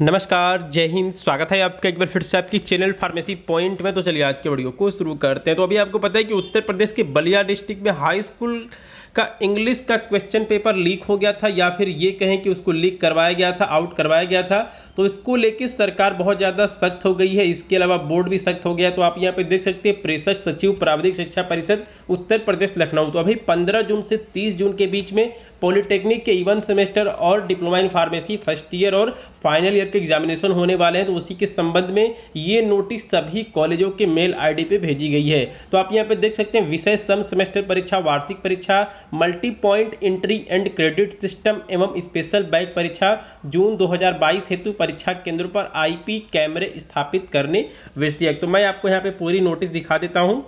नमस्कार जय हिंद स्वागत है आपका एक बार फिर से आपकी चैनल फार्मेसी पॉइंट में तो चलिए आज के वीडियो को शुरू करते हैं तो अभी आपको पता है कि उत्तर प्रदेश के बलिया डिस्ट्रिक्ट में हाई स्कूल का इंग्लिश का क्वेश्चन पेपर लीक हो गया था या फिर ये कहें कि उसको लीक करवाया गया था आउट करवाया गया था तो इसको लेके सरकार बहुत ज़्यादा सख्त हो गई है इसके अलावा बोर्ड भी सख्त हो गया तो आप यहाँ पे देख सकते हैं प्रेषक सचिव प्राविधिक शिक्षा परिषद उत्तर प्रदेश लखनऊ तो अभी 15 जून से 30 जून के बीच में पॉलिटेक्निक के इवन सेमेस्टर और diploma in pharmacy first year और फाइनल ईयर के एग्जामिनेशन होने वाले हैं तो उसी के संबंध में ये नोटिस सभी कॉलेजों के मेल आईडी पे भेजी गई है तो आप यहाँ पे देख सकते हैं विषय सम सेमेस्टर परीक्षा वार्षिक परीक्षा multi point entry and credit system एवं स्पेशल बैंक परीक्षा जून 2022 हेतु परीक्षा केंद्रों पर आईपी कैमरे स्थापित करने विषय तो मैं आपको यहाँ पे पूरी नोटिस दिखा देता हूँ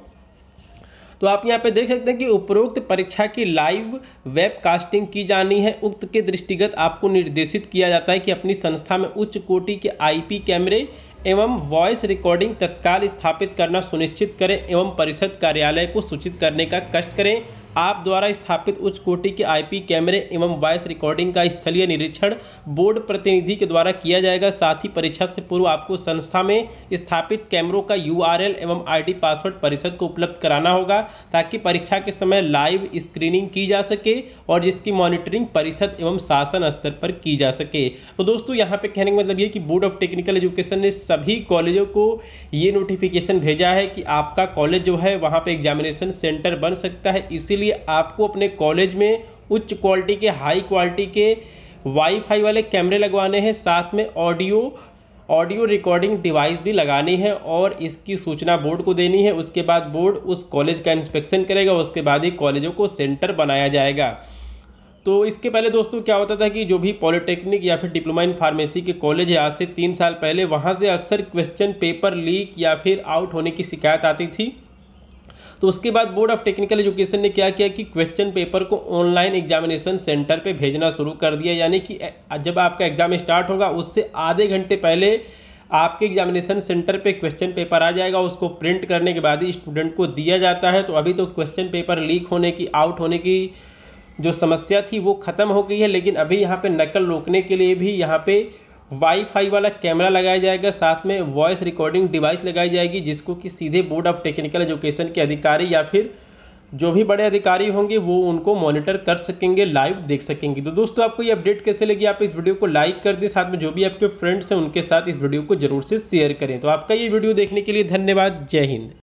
तो आप यहाँ पे देख सकते हैं कि उपरोक्त परीक्षा की लाइव वेब कास्टिंग की जानी है उक्त के दृष्टिगत आपको निर्देशित किया जाता है कि अपनी संस्था में उच्च कोटि के आईपी कैमरे एवं वॉइस रिकॉर्डिंग तत्काल स्थापित करना सुनिश्चित करें एवं परिषद कार्यालय को सूचित करने का कष्ट करें आप द्वारा स्थापित उच्च कोटि के आईपी कैमरे एवं वॉइस रिकॉर्डिंग का स्थलीय निरीक्षण बोर्ड प्रतिनिधि के द्वारा किया जाएगा साथ ही परीक्षा से पूर्व आपको संस्था में स्थापित कैमरों का यू एवं आई पासवर्ड परिषद को उपलब्ध कराना होगा ताकि परीक्षा के समय लाइव स्क्रीनिंग की जा सके और जिसकी मॉनिटरिंग परिषद एवं शासन स्तर पर की जा सके तो दोस्तों यहाँ पे कहने का मतलब ये कि बोर्ड ऑफ टेक्निकल एजुकेशन ने सभी कॉलेजों को ये नोटिफिकेशन भेजा है कि आपका कॉलेज जो है वहाँ पे एग्जामिनेशन सेंटर बन सकता है इसीलिए लिए आपको अपने कॉलेज में उच्च क्वालिटी के हाई क्वालिटी के वाईफाई वाले कैमरे लगवाने हैं साथ में ऑडियो ऑडियो रिकॉर्डिंग डिवाइस भी लगानी है और इसकी सूचना बोर्ड को देनी है उसके बाद बोर्ड उस कॉलेज का इंस्पेक्शन करेगा उसके बाद ही कॉलेजों को सेंटर बनाया जाएगा तो इसके पहले दोस्तों क्या होता था कि जो भी पॉलिटेक्निक या फिर डिप्लोमा इन फार्मेसी के कॉलेज है आज से तीन साल पहले वहाँ से अक्सर क्वेश्चन पेपर लीक या फिर आउट होने की शिकायत आती थी तो उसके बाद बोर्ड ऑफ टेक्निकल एजुकेशन ने क्या किया कि क्वेश्चन पेपर को ऑनलाइन एग्जामिनेशन सेंटर पर भेजना शुरू कर दिया यानी कि जब आपका एग्जाम स्टार्ट होगा उससे आधे घंटे पहले आपके एग्जामिनेशन सेंटर पे क्वेश्चन पेपर आ जाएगा उसको प्रिंट करने के बाद ही स्टूडेंट को दिया जाता है तो अभी तो क्वेश्चन पेपर लीक होने की आउट होने की जो समस्या थी वो ख़त्म हो गई है लेकिन अभी यहाँ पे नकल रोकने के लिए भी यहाँ पे वाईफाई वाला कैमरा लगाया जाएगा साथ में वॉइस रिकॉर्डिंग डिवाइस लगाई जाएगी जिसको कि सीधे बोर्ड ऑफ टेक्निकल एजुकेशन के अधिकारी या फिर जो भी बड़े अधिकारी होंगे वो उनको मॉनिटर कर सकेंगे लाइव देख सकेंगे तो दोस्तों आपको ये अपडेट कैसे लगी आप इस वीडियो को लाइक कर दें साथ में जो भी आपके फ्रेंड्स हैं उनके साथ इस वीडियो को जरूर से शेयर करें तो आपका ये वीडियो देखने के लिए धन्यवाद जय हिंद